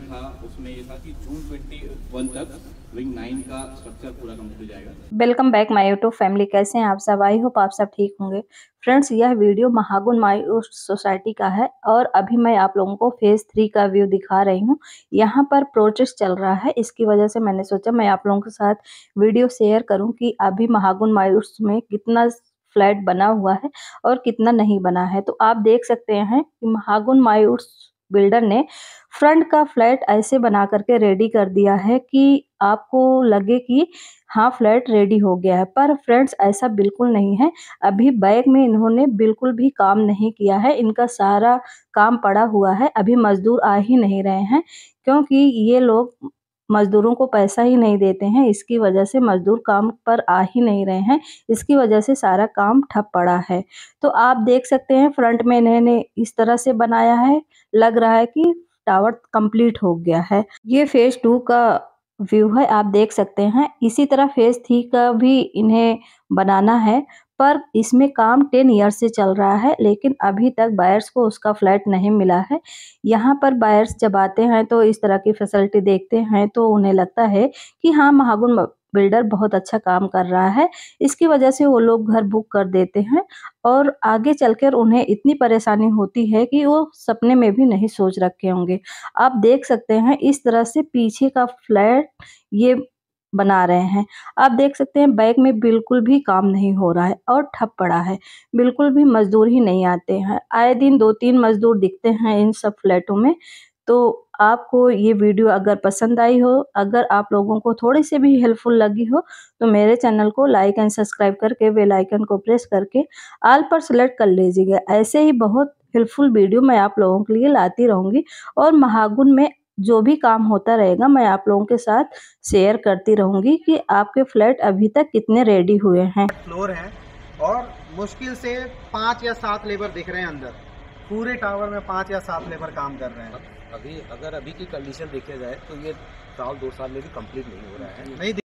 plan था उसमें ये था कि जून ट्वेंटी वन तक विंग 9 का स्ट्रक्चर पूरा कंप्लीट हो जाएगा welcome back my YouTube family कैसे हैं आप सब आई होप आप सब ठीक होंगे फ्रेंड्स यह वीडियो महागुन मायूस सोसाइटी का है और अभी मैं आप लोगों को फेज थ्री का व्यू दिखा रही हूँ यहाँ पर प्रोजेक्ट चल रहा है इसकी वजह से मैंने सोचा मैं आप लोगों के साथ वीडियो शेयर करूँ कि अभी महागुन मायूस में कितना फ्लैट बना हुआ है और कितना नहीं बना है तो आप देख सकते हैं कि महागुन मायूस बिल्डर ने फ्रंट का फ्लैट ऐसे बना करके रेडी कर दिया है कि आपको लगे कि हाँ फ्लैट रेडी हो गया है पर फ्रेंड्स ऐसा बिल्कुल नहीं है अभी बैग में इन्होंने बिल्कुल भी काम नहीं किया है इनका सारा काम पड़ा हुआ है अभी मज़दूर आ ही नहीं रहे हैं क्योंकि ये लोग मजदूरों को पैसा ही नहीं देते हैं इसकी वजह से मजदूर काम पर आ ही नहीं रहे हैं इसकी वजह से सारा काम ठप पड़ा है तो आप देख सकते हैं फ्रंट में इन्होंने इस तरह से बनाया है लग रहा है कि टावर कंप्लीट हो गया है ये फेज टू का व्यू है आप देख सकते हैं इसी तरह फेज थ्री का भी इन्हें बनाना है पर इसमें काम टेन ईयर से चल रहा है लेकिन अभी तक बायर्स को उसका फ्लैट नहीं मिला है यहाँ पर बायर्स जब आते हैं तो इस तरह की फैसिलिटी देखते हैं तो उन्हें लगता है कि हाँ महागुन बिल्डर बहुत अच्छा काम कर रहा है इसकी वजह से वो लोग घर बुक कर देते हैं और आगे चलकर उन्हें इतनी परेशानी होती है कि वो सपने में भी नहीं सोच रखे होंगे आप देख सकते हैं इस तरह से पीछे का फ्लैट ये बना रहे हैं आप देख सकते हैं बैग में बिल्कुल भी काम नहीं हो रहा है और ठप पड़ा है बिल्कुल भी मजदूर ही नहीं आते हैं आए दिन दो तीन मजदूर दिखते हैं इन सब फ्लैटों में तो आपको ये वीडियो अगर पसंद आई हो अगर आप लोगों को थोड़ी सी भी हेल्पफुल लगी हो तो मेरे चैनल को लाइक एंड सब्सक्राइब करके बेल आइकन को प्रेस करके आल पर सेलेक्ट कर लीजिएगा ऐसे ही बहुत हेल्पफुल वीडियो मैं आप लोगों के लिए लाती रहूँगी और महागुन में जो भी काम होता रहेगा मैं आप लोगों के साथ शेयर करती रहूंगी कि आपके फ्लैट अभी तक कितने रेडी हुए हैं फ्लोर है और मुश्किल से पाँच या सात लेबर दिख रहे हैं अंदर पूरे टावर में पाँच या सात लेबर काम कर रहे हैं अभी अगर अभी की कंडीशन देखी जाए तो ये साल दो साल में भी कम्प्लीट नहीं हो रहा है नहीं